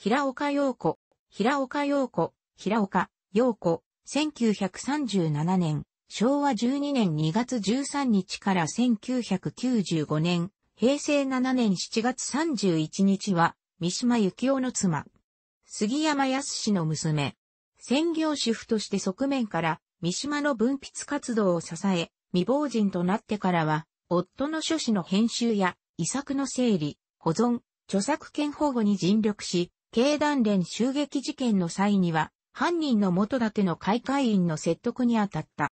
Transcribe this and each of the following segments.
平岡陽子、平岡陽子、平岡陽子、1937年、昭和12年2月13日から1995年、平成7年7月31日は、三島幸紀夫の妻、杉山康氏の娘、専業主婦として側面から三島の文筆活動を支え、未亡人となってからは、夫の書士の編集や遺作の整理、保存、著作権保護に尽力し、経団連襲撃事件の際には、犯人の元立の開会員の説得に当たった。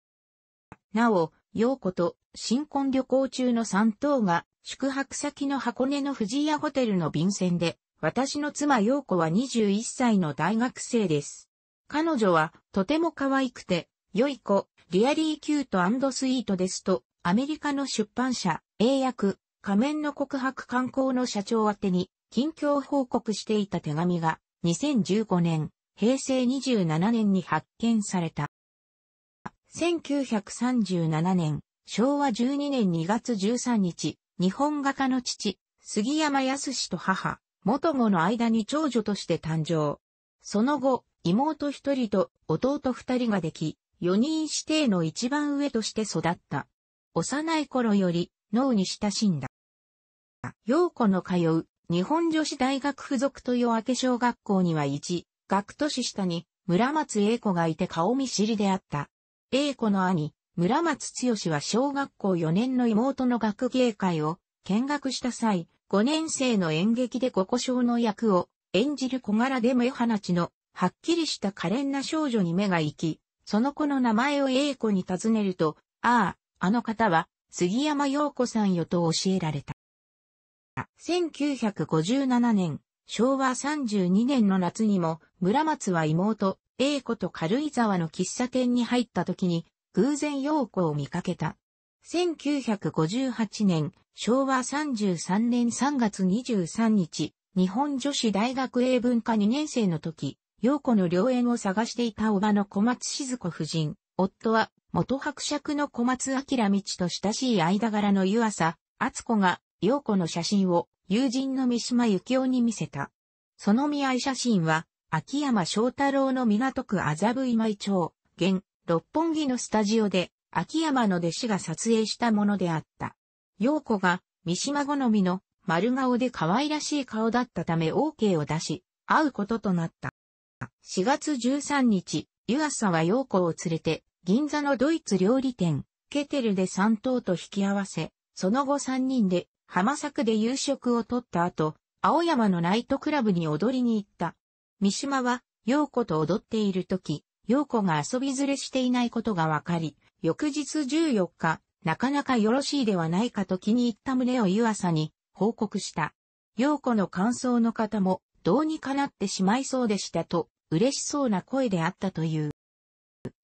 なお、陽子と新婚旅行中の3等が宿泊先の箱根の藤屋ホテルの便船で、私の妻陽子は21歳の大学生です。彼女はとても可愛くて、良い子、リアリーキュートスイートですと、アメリカの出版社、英訳、仮面の告白観光の社長宛てに、近況報告していた手紙が2015年、平成27年に発見された。1937年、昭和12年2月13日、日本画家の父、杉山康と母、元子の間に長女として誕生。その後、妹一人と弟二人ができ、四人指定の一番上として育った。幼い頃より脳に親しんだ。陽子の通う日本女子大学附属豊明小学校には一、学年下に村松英子がいて顔見知りであった。英子の兄、村松剛は小学校4年の妹の学芸会を見学した際、5年生の演劇で五個小の役を演じる小柄で目放ちの、はっきりした可憐な少女に目が行き、その子の名前を英子に尋ねると、ああ、あの方は、杉山陽子さんよと教えられた。1957年、昭和32年の夏にも、村松は妹、英子と軽井沢の喫茶店に入った時に、偶然陽子を見かけた。1958年、昭和33年3月23日、日本女子大学英文科2年生の時、陽子の良縁を探していたおばの小松静子夫人、夫は元伯爵の小松明道と親しい間柄の湯浅、厚子が陽子の写真を友人の三島幸男に見せた。その見合い写真は、秋山翔太郎の港区麻布今井町、現、六本木のスタジオで、秋山の弟子が撮影したものであった。陽子が、三島好みの丸顔で可愛らしい顔だったため OK を出し、会うこととなった。4月13日、湯浅は陽子を連れて、銀座のドイツ料理店、ケテルで3頭と引き合わせ、その後3人で浜作で夕食をとった後、青山のナイトクラブに踊りに行った。三島は、陽子と踊っている時、陽子が遊び連れしていないことが分かり、翌日14日、なかなかよろしいではないかと気に入った旨を湯浅に報告した。陽子の感想の方も、どうにかなってしまいそうでしたと、嬉しそうな声であったという。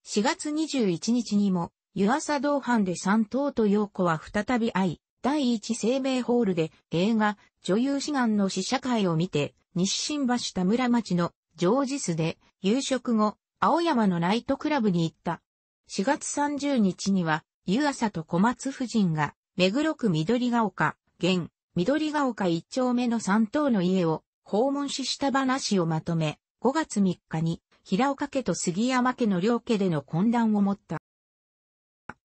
4月21日にも、湯浅同伴で三頭と陽子は再び会い、第一生命ホールで映画、女優志願の試写会を見て、西新橋田村町のジョージスで夕食後、青山のナイトクラブに行った。4月30日には、湯浅と小松夫人が、目黒区緑ヶ丘、現、緑ヶ丘一丁目の三棟の家を訪問しした話をまとめ、5月3日に、平岡家と杉山家の両家での混乱を持った。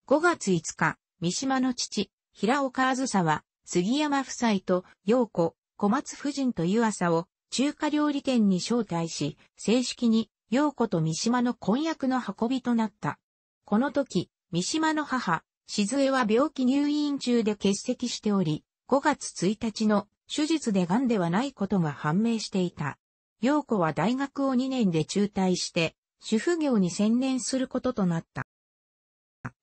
5月5日、三島の父、平岡あずさは、杉山夫妻と、陽子、小松夫人と湯浅を、中華料理店に招待し、正式に、陽子と三島の婚約の運びとなった。この時、三島の母、静江は病気入院中で欠席しており、5月1日の手術で癌ではないことが判明していた。陽子は大学を2年で中退して、主婦業に専念することとなった。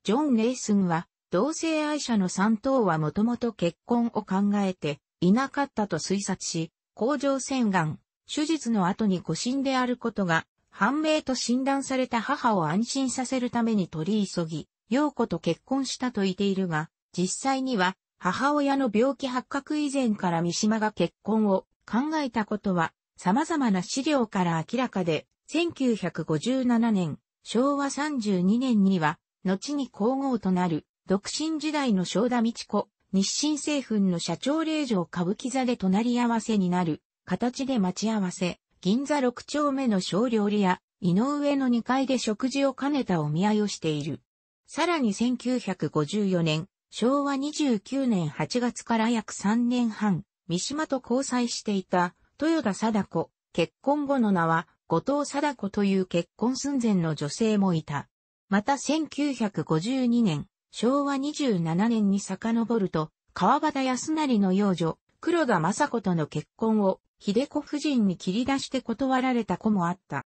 ジョン・レイスンは同性愛者の3頭はもともと結婚を考えていなかったと推察し、甲状腺がん、手術の後に誤診であることが判明と診断された母を安心させるために取り急ぎ、陽子と結婚したと言っているが、実際には母親の病気発覚以前から三島が結婚を考えたことは様々な資料から明らかで、1957年、昭和32年には、後に皇后となる独身時代の正田道子、日清製粉の社長令嬢歌舞伎座で隣り合わせになる、形で待ち合わせ、銀座六丁目の小料理屋、井上の2階で食事を兼ねたお見合いをしている。さらに1954年、昭和29年8月から約3年半、三島と交際していた、豊田貞子、結婚後の名は、後藤貞子という結婚寸前の女性もいた。また1952年、昭和27年に遡ると、川端康成の養女、黒田雅子との結婚を、秀子夫人に切り出して断られた子もあった。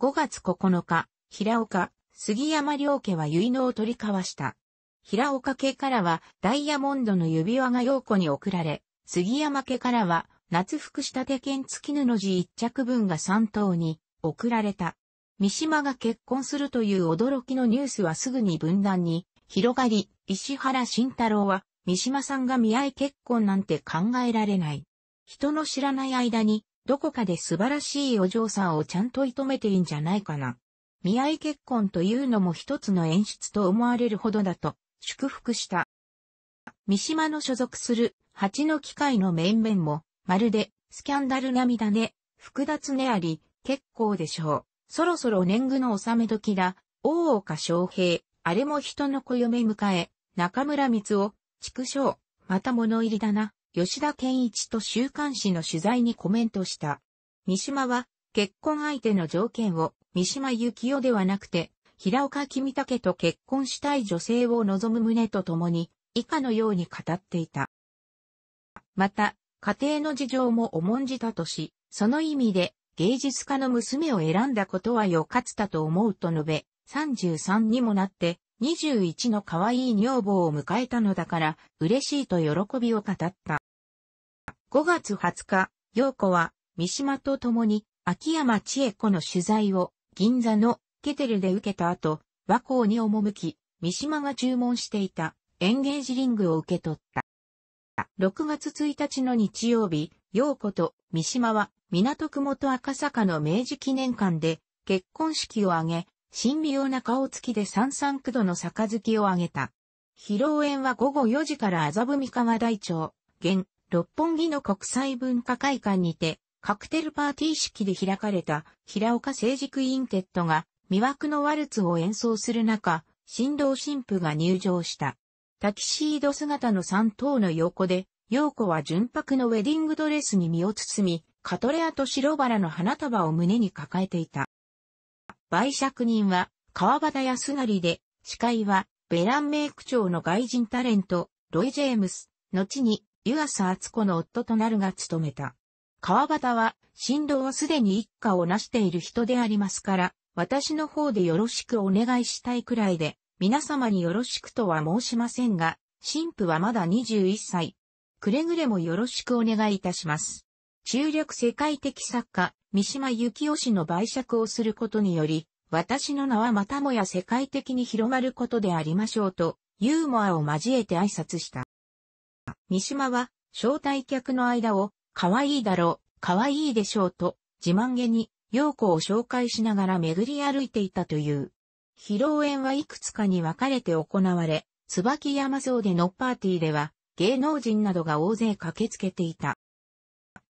5月9日、平岡、杉山良家は結納を取り交わした。平岡家からはダイヤモンドの指輪が陽子に贈られ、杉山家からは夏服仕立て剣付き布地一着分が三等に贈られた。三島が結婚するという驚きのニュースはすぐに分断に広がり、石原慎太郎は、三島さんが見合い結婚なんて考えられない。人の知らない間に、どこかで素晴らしいお嬢さんをちゃんと射止めていいんじゃないかな。見合い結婚というのも一つの演出と思われるほどだと、祝福した。三島の所属する蜂の機械の面々も、まるでスキャンダル並みだね、複雑ねあり、結構でしょう。そろそろ年貢の納め時だ、大岡昌平、あれも人の子嫁迎え、中村光を畜生、また物入りだな、吉田健一と週刊誌の取材にコメントした。三島は、結婚相手の条件を、三島由紀夫ではなくて、平岡君武と結婚したい女性を望む旨とともに、以下のように語っていた。また、家庭の事情も重んじたとし、その意味で、芸術家の娘を選んだことはよかったと思うと述べ、33にもなって、21の可愛い女房を迎えたのだから、嬉しいと喜びを語った。5月20日、陽子は、三島と共に、秋山千恵子の取材を、銀座のケテルで受けた後、和光に赴き、三島が注文していた、エンゲージリングを受け取った。6月1日の日曜日、陽子と三島は、港区元赤坂の明治記念館で、結婚式を挙げ、神妙な顔つきで三三九度の杯をあげた。披露宴は午後4時から麻布三河大町、現、六本木の国際文化会館にて、カクテルパーティー式で開かれた、平岡政治クインテッドが、魅惑のワルツを演奏する中、新郎新婦が入場した。タキシード姿の三頭の横で、陽子は純白のウェディングドレスに身を包み、カトレアと白バラの花束を胸に抱えていた。売借人は川端康成で、司会はベランメイク長の外人タレント、ロイ・ジェームス、後に湯浅敦子の夫となるが務めた。川端は、新郎はすでに一家を成している人でありますから、私の方でよろしくお願いしたいくらいで、皆様によろしくとは申しませんが、新婦はまだ21歳。くれぐれもよろしくお願いいたします。中略世界的作家、三島幸雄氏の売借をすることにより、私の名はまたもや世界的に広まることでありましょうと、ユーモアを交えて挨拶した。三島は、招待客の間を、可愛いだろう、可愛いでしょうと、自慢げに、陽子を紹介しながら巡り歩いていたという。披露宴はいくつかに分かれて行われ、椿山荘でのパーティーでは、芸能人などが大勢駆けつけていた。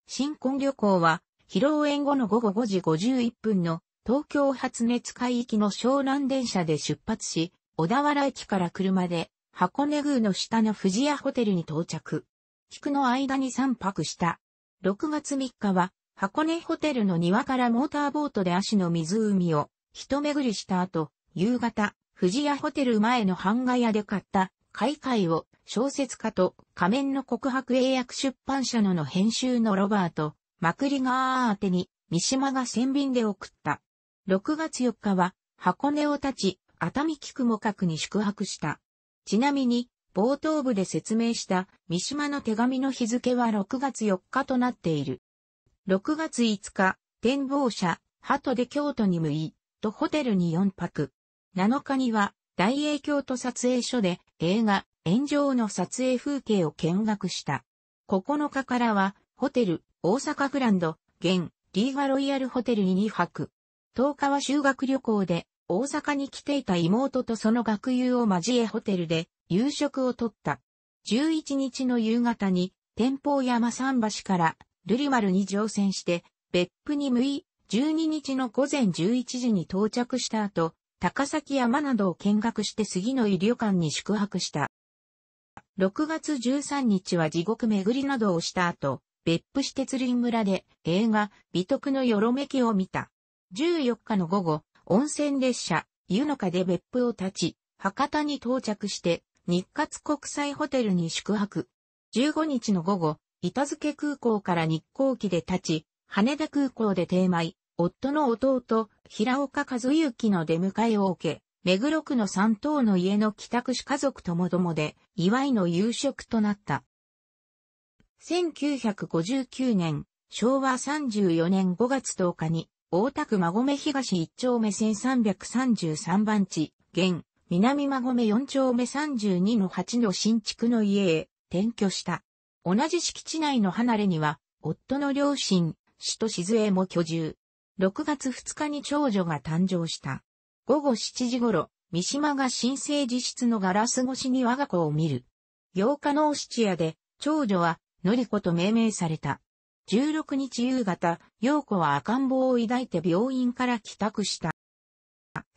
新婚旅行は、披露宴後の午後5時51分の東京発熱海域の湘南電車で出発し、小田原駅から車で箱根宮の下の富士屋ホテルに到着。菊の間に3泊した。6月3日は箱根ホテルの庭からモーターボートで足の湖を一巡りした後、夕方、富士屋ホテル前の版画屋で買った開会を小説家と仮面の告白英訳出版社のの編集のロバート、マクリガー宛に三島が船便で送った。6月4日は箱根を立ち、熱海菊も閣に宿泊した。ちなみに、冒頭部で説明した三島の手紙の日付は6月4日となっている。6月5日、展望車、鳩で京都に向い、とホテルに4泊。7日には、大英京都撮影所で映画、炎上の撮影風景を見学した。9日からは、ホテル、大阪グランド、現、リーガロイヤルホテルに2泊。10日は修学旅行で、大阪に来ていた妹とその学友を交えホテルで、夕食をとった。11日の夕方に、天保山桟橋から、ルリマルに乗船して、別府に向い、12日の午前11時に到着した後、高崎山などを見学して杉の医旅館に宿泊した。6月13日は地獄巡りなどをした後、別府市鉄林村で映画、美徳のよろめきを見た。14日の午後、温泉列車、湯の下で別府を立ち、博多に到着して、日活国際ホテルに宿泊。15日の午後、板付空港から日航機で立ち、羽田空港で停米、夫の弟、平岡和幸の出迎えを受け、目黒区の三等の家の帰宅し家族ともどもで、祝いの夕食となった。1959年、昭和34年5月10日に、大田区馬込東1丁目1333番地、現、南馬込4丁目32の8の新築の家へ転居した。同じ敷地内の離れには、夫の両親、死と静江も居住。6月2日に長女が誕生した。午後7時頃、三島が新生自室のガラス越しに我が子を見る。8日のお質で、長女はのりこと命名された。16日夕方、陽子は赤ん坊を抱いて病院から帰宅した。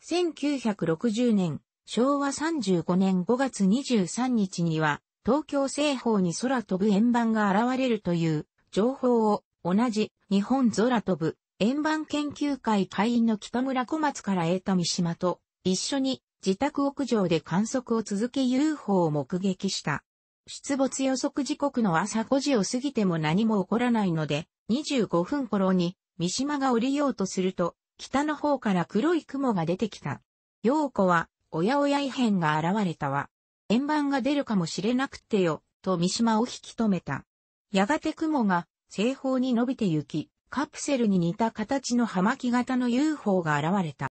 1960年、昭和35年5月23日には、東京西方に空飛ぶ円盤が現れるという情報を同じ日本空飛ぶ円盤研究会会員の北村小松から得た三島と一緒に自宅屋上で観測を続け UFO を目撃した。出没予測時刻の朝5時を過ぎても何も起こらないので、25分頃に三島が降りようとすると、北の方から黒い雲が出てきた。陽子は、おやおや異変が現れたわ。円盤が出るかもしれなくってよ、と三島を引き止めた。やがて雲が西方に伸びて行き、カプセルに似た形の葉巻型の UFO が現れた。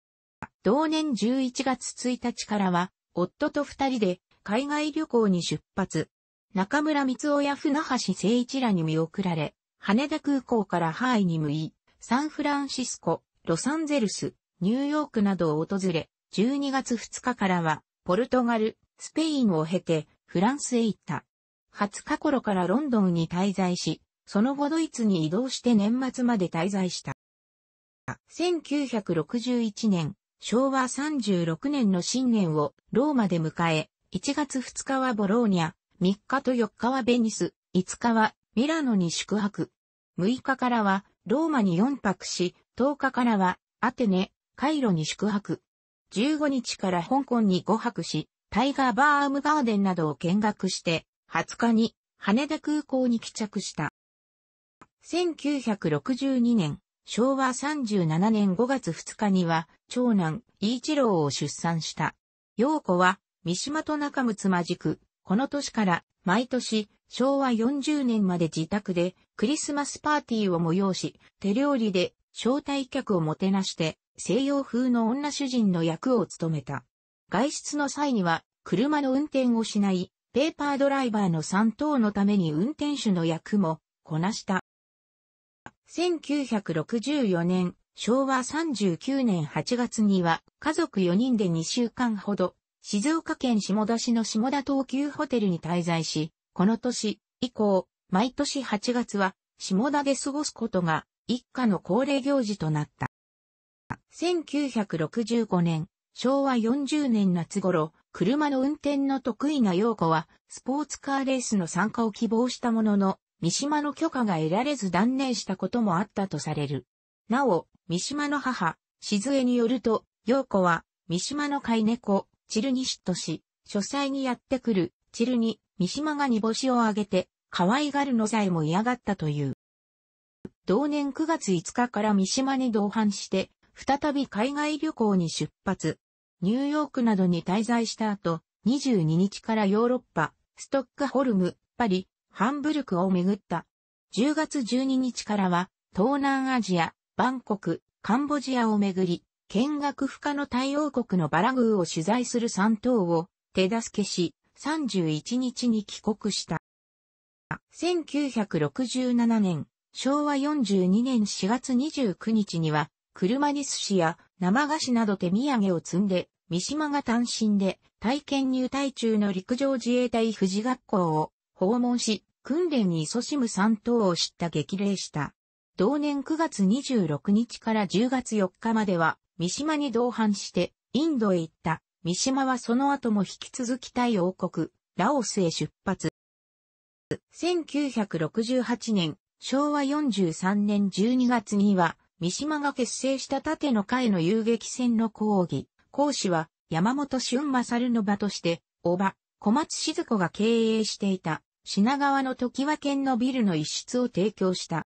同年11月1日からは、夫と二人で海外旅行に出発。中村光夫や船橋誠一らに見送られ、羽田空港からハイに向い、サンフランシスコ、ロサンゼルス、ニューヨークなどを訪れ、12月2日からは、ポルトガル、スペインを経て、フランスへ行った。20日頃からロンドンに滞在し、その後ドイツに移動して年末まで滞在した。1961年、昭和36年の新年をローマで迎え、1月2日はボローニャ、3日と4日はベニス、5日はミラノに宿泊。6日からはローマに4泊し、10日からはアテネ、カイロに宿泊。15日から香港に5泊し、タイガーバームガーデンなどを見学して、20日に羽田空港に帰着した。1962年、昭和37年5月2日には、長男、イーチローを出産した。陽子は、三島と中睦まじく、この年から毎年昭和40年まで自宅でクリスマスパーティーを催し、手料理で招待客をもてなして西洋風の女主人の役を務めた。外出の際には車の運転をしないペーパードライバーの3等のために運転手の役もこなした。1964年、昭和39年8月には家族4人で2週間ほど静岡県下田市の下田東急ホテルに滞在し、この年以降、毎年8月は下田で過ごすことが一家の恒例行事となった。1965年、昭和40年夏頃、車の運転の得意な陽子は、スポーツカーレースの参加を希望したものの、三島の許可が得られず断念したこともあったとされる。なお、三島の母、静江によると、陽子は、三島の飼い猫、チルニシ妬ト氏、書斎にやってくる、チルに、三島が煮干しをあげて、可愛がるのさえも嫌がったという。同年9月5日から三島に同伴して、再び海外旅行に出発。ニューヨークなどに滞在した後、22日からヨーロッパ、ストックホルム、パリ、ハンブルクを巡った。10月12日からは、東南アジア、バンコク、カンボジアを巡り、見学不可の太陽国のバラグーを取材する三島を手助けし、31日に帰国した。1967年、昭和42年4月29日には、車に寿司や生菓子など手土産を積んで、三島が単身で体験入隊中の陸上自衛隊富士学校を訪問し、訓練に勤しむ三島を知った激励した。同年9月26日から10月4日までは、三島に同伴してインドへ行った。三島はその後も引き続きタイ王国、ラオスへ出発。1968年、昭和43年12月には、三島が結成した盾の会の遊撃戦の講義、講師は山本俊勝の場として、おば、小松静子が経営していた品川の時和県のビルの一室を提供した。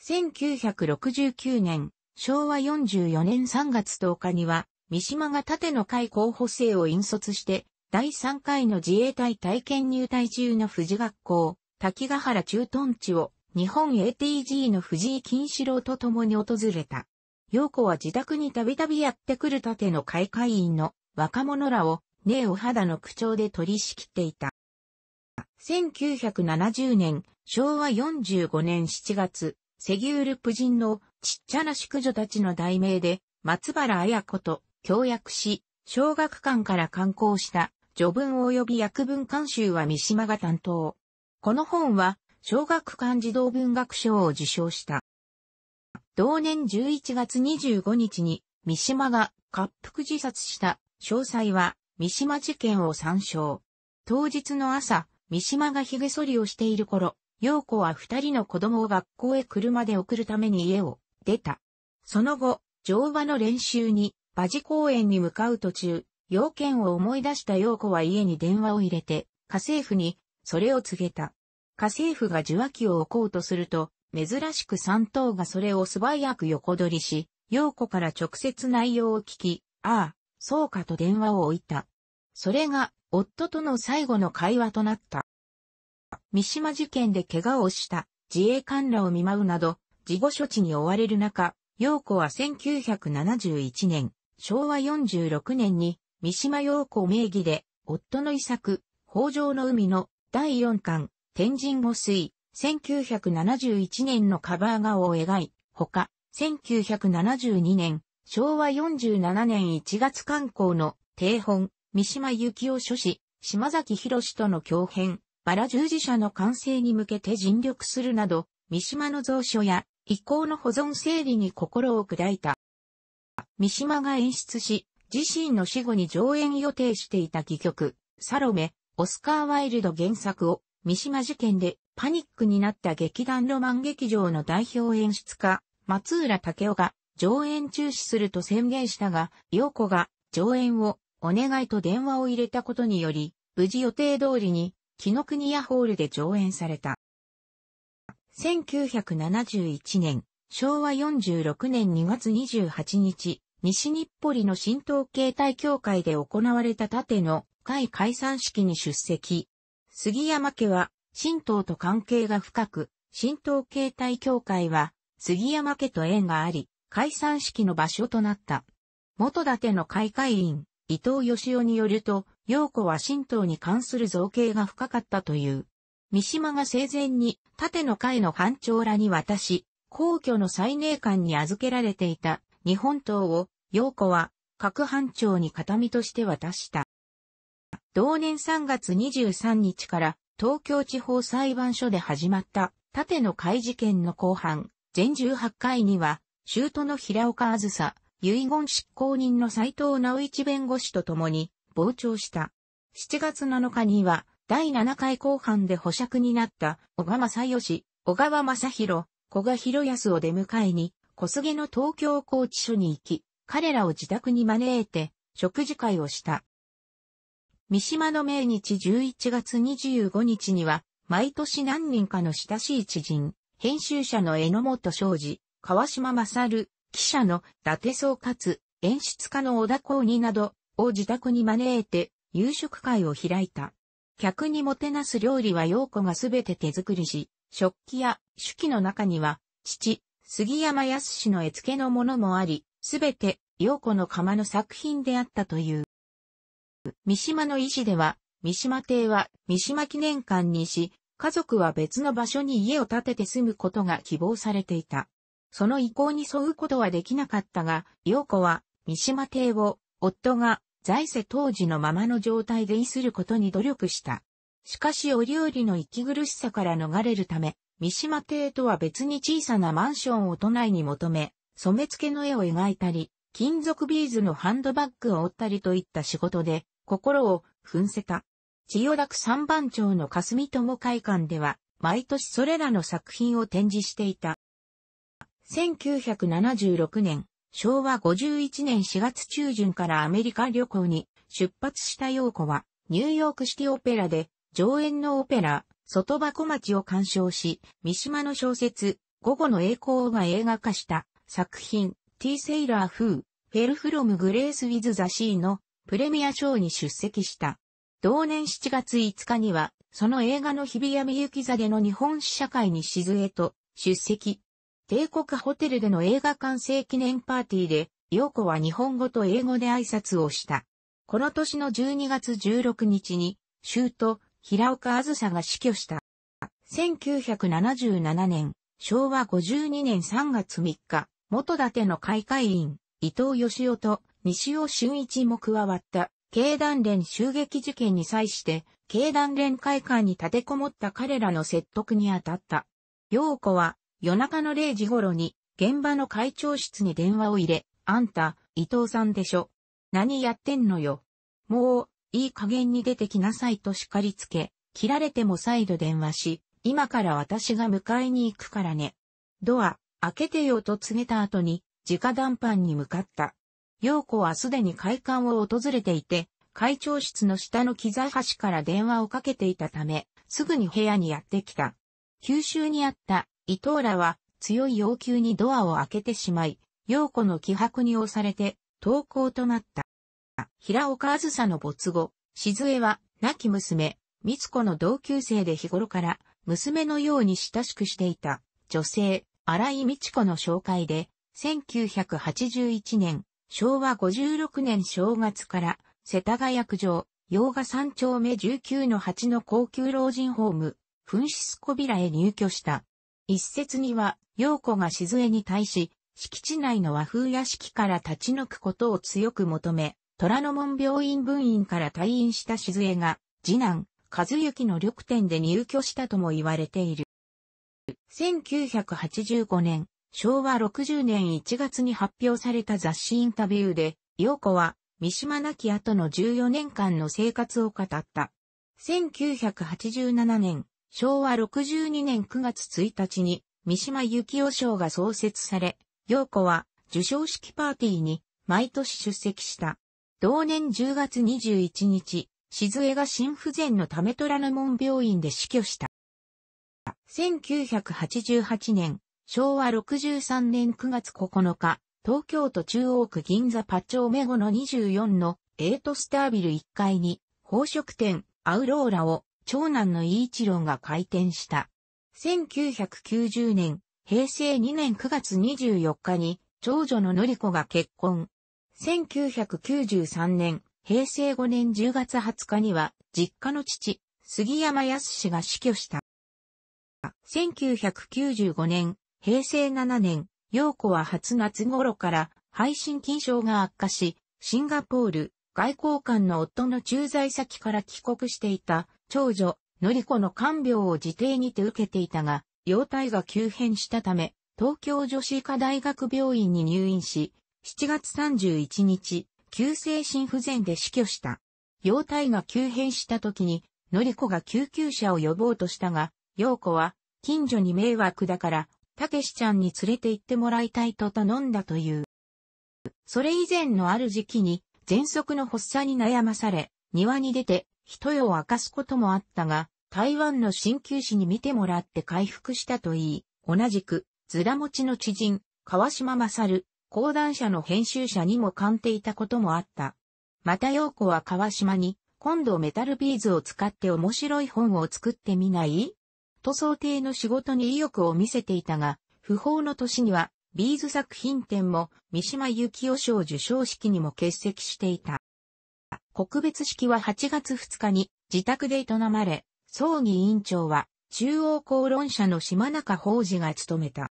1969年、昭和44年3月10日には、三島が盾の会候補生を引率して、第3回の自衛隊体験入隊中の富士学校、滝ヶ原駐屯地を日本 ATG の藤井金四郎と共に訪れた。陽子は自宅にたびたびやってくる盾の会会員の若者らを、ねえお肌の口調で取り仕切っていた。1970年、昭和45年7月、セギュール夫人のちっちゃな宿女たちの題名で、松原綾子と協約し、小学館から刊行した序文及び訳文監修は三島が担当。この本は、小学館児童文学賞を受賞した。同年11月25日に、三島が滑腹自殺した詳細は、三島事件を参照。当日の朝、三島が髭剃りをしている頃、陽子は二人の子供を学校へ車で送るために家を出た。その後、乗馬の練習に、馬事公園に向かう途中、要件を思い出した陽子は家に電話を入れて、家政婦に、それを告げた。家政婦が受話器を置こうとすると、珍しく三頭がそれを素早く横取りし、陽子から直接内容を聞き、ああ、そうかと電話を置いた。それが、夫との最後の会話となった。三島事件で怪我をした自衛官らを見舞うなど、事後処置に追われる中、陽子は1971年、昭和46年に、三島陽子名義で、夫の遺作、北条の海の第4巻、天神汚水、1971年のカバー画を描い、ほか、1972年、昭和47年1月刊行の定本、三島幸雄書士、島崎博との共編、バラ従事者の完成に向けて尽力するなど、三島の蔵書や遺構の保存整理に心を砕いた。三島が演出し、自身の死後に上演予定していた戯曲、サロメ、オスカー・ワイルド原作を、三島事件でパニックになった劇団ロマン劇場の代表演出家、松浦武雄が上演中止すると宣言したが、陽子が上演をお願いと電話を入れたことにより、無事予定通りに、木の国屋ホールで上演された。1971年、昭和46年2月28日、西日暮里の新東形態協会で行われた盾の会解散式に出席。杉山家は、新党と関係が深く、新党形態協会は、杉山家と縁があり、解散式の場所となった。元盾の開会員、伊藤義夫によると、陽子は神道に関する造形が深かったという。三島が生前に盾の会の班長らに渡し、皇居の最寧館に預けられていた日本刀を、陽子は、各班長に形見として渡した。同年3月23日から東京地方裁判所で始まった盾の会事件の後半、全18回には、州都の平岡あずさ、遺言執行人の斎藤直一弁護士と共に、傍聴した。7月7日には、第7回後半で保釈になった小川正義、小川正宏、小川博康を出迎えに、小菅の東京拘置所に行き、彼らを自宅に招いて、食事会をした。三島の命日11月25日には、毎年何人かの親しい知人、編集者の榎本昌司、川島勝、記者の伊達総括、演出家の小田光二などを自宅に招いて夕食会を開いた。客にもてなす料理は洋子がすべて手作りし、食器や手記の中には、父、杉山康氏の絵付けのものもあり、すべて洋子の釜の作品であったという。三島の医師では、三島邸は三島記念館にし、家族は別の場所に家を建てて住むことが希望されていた。その意向に沿うことはできなかったが、洋子は三島邸を夫が在世当時のままの状態で維することに努力した。しかし折々の息苦しさから逃れるため、三島邸とは別に小さなマンションを都内に求め、染め付けの絵を描いたり、金属ビーズのハンドバッグを折ったりといった仕事で、心を噴せた。千代田区三番町の霞友会館では、毎年それらの作品を展示していた。1976年、昭和51年4月中旬からアメリカ旅行に出発した陽子は、ニューヨークシティオペラで、上演のオペラ、外箱町を鑑賞し、三島の小説、午後の栄光が映画化した作品、T セイラーー、フェルフロムグレースウィズザシーのプレミア賞に出席した。同年7月5日には、その映画の日比谷美幸座での日本試写会に静江と出席、帝国ホテルでの映画完成記念パーティーで、陽子は日本語と英語で挨拶をした。この年の12月16日に、州と平岡あずさが死去した。1977年、昭和52年3月3日、元立の開会員、伊藤義夫と西尾俊一も加わった、経団連襲撃事件に際して、経団連会館に立てこもった彼らの説得に当たった。陽子は、夜中の0時頃に、現場の会長室に電話を入れ、あんた、伊藤さんでしょ。何やってんのよ。もう、いい加減に出てきなさいと叱りつけ、切られても再度電話し、今から私が迎えに行くからね。ドア、開けてよと告げた後に、直談判に向かった。陽子はすでに会館を訪れていて、会長室の下の機材端から電話をかけていたため、すぐに部屋にやってきた。九州にあった伊藤らは強い要求にドアを開けてしまい、陽子の気迫に押されて、投稿となった。平岡あずさの没後、静江は、亡き娘、三つ子の同級生で日頃から、娘のように親しくしていた、女性、荒井美智子の紹介で、1981年、昭和56年正月から、世田谷区上、洋画三丁目19の8の高級老人ホーム、フンシスコビラへ入居した。一説には、陽子が静江に対し、敷地内の和風屋敷から立ち退くことを強く求め、虎ノ門病院分院から退院した静江が、次男、和幸の緑店で入居したとも言われている。1985年、昭和60年1月に発表された雑誌インタビューで、陽子は、三島なき後の14年間の生活を語った。1987年、昭和62年9月1日に三島幸紀夫賞が創設され、陽子は受賞式パーティーに毎年出席した。同年10月21日、静江が心不全のため虎ノ門病院で死去した。1988年、昭和63年9月9日、東京都中央区銀座八丁目後の24のエイトスタービル1階に、宝飾店アウローラを長男のイーチロンが開店した。1990年、平成2年9月24日に、長女ののりこが結婚。1993年、平成5年10月20日には、実家の父、杉山康氏が死去した。1995年、平成7年、陽子は初夏頃から配信禁症が悪化し、シンガポール外交官の夫の駐在先から帰国していた長女、のり子の看病を自邸にて受けていたが、容体が急変したため、東京女子医科大学病院に入院し、7月31日、急性心不全で死去した。容体が急変した時に、のり子が救急車を呼ぼうとしたが、陽子は、近所に迷惑だから、たけしちゃんに連れて行ってもらいたいと頼んだという。それ以前のある時期に、喘息の発作に悩まされ、庭に出て人よを明かすこともあったが、台湾の鍼灸師に見てもらって回復したといい、同じく、ズラ持ちの知人、川島勝、講談社の編集者にも鑑定いたこともあった。また陽子は川島に、今度メタルビーズを使って面白い本を作ってみないと想定の仕事に意欲を見せていたが、不法の年には、ビーズ作品展も三島幸紀夫賞受賞式にも欠席していた。告別式は8月2日に自宅で営まれ、葬儀委員長は中央公論社の島中法事が務めた。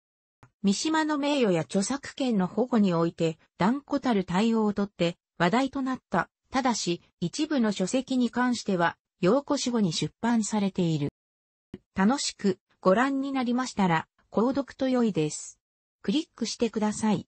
三島の名誉や著作権の保護において断固たる対応をとって話題となった。ただし、一部の書籍に関しては、要故死後に出版されている。楽しくご覧になりましたら、購読と良いです。クリックしてください。